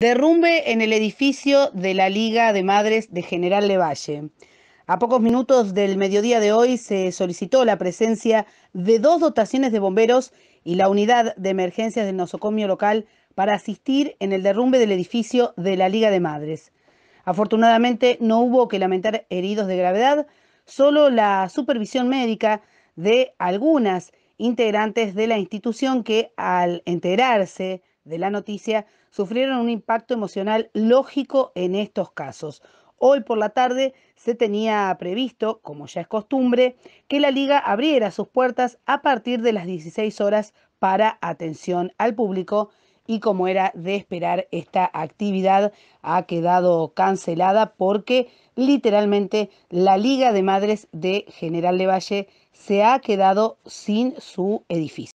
Derrumbe en el edificio de la Liga de Madres de General Levalle. A pocos minutos del mediodía de hoy se solicitó la presencia de dos dotaciones de bomberos y la unidad de emergencias del nosocomio local para asistir en el derrumbe del edificio de la Liga de Madres. Afortunadamente no hubo que lamentar heridos de gravedad, solo la supervisión médica de algunas integrantes de la institución que al enterarse de la noticia sufrieron un impacto emocional lógico en estos casos. Hoy por la tarde se tenía previsto, como ya es costumbre, que la liga abriera sus puertas a partir de las 16 horas para atención al público y como era de esperar, esta actividad ha quedado cancelada porque literalmente la Liga de Madres de General Levalle se ha quedado sin su edificio.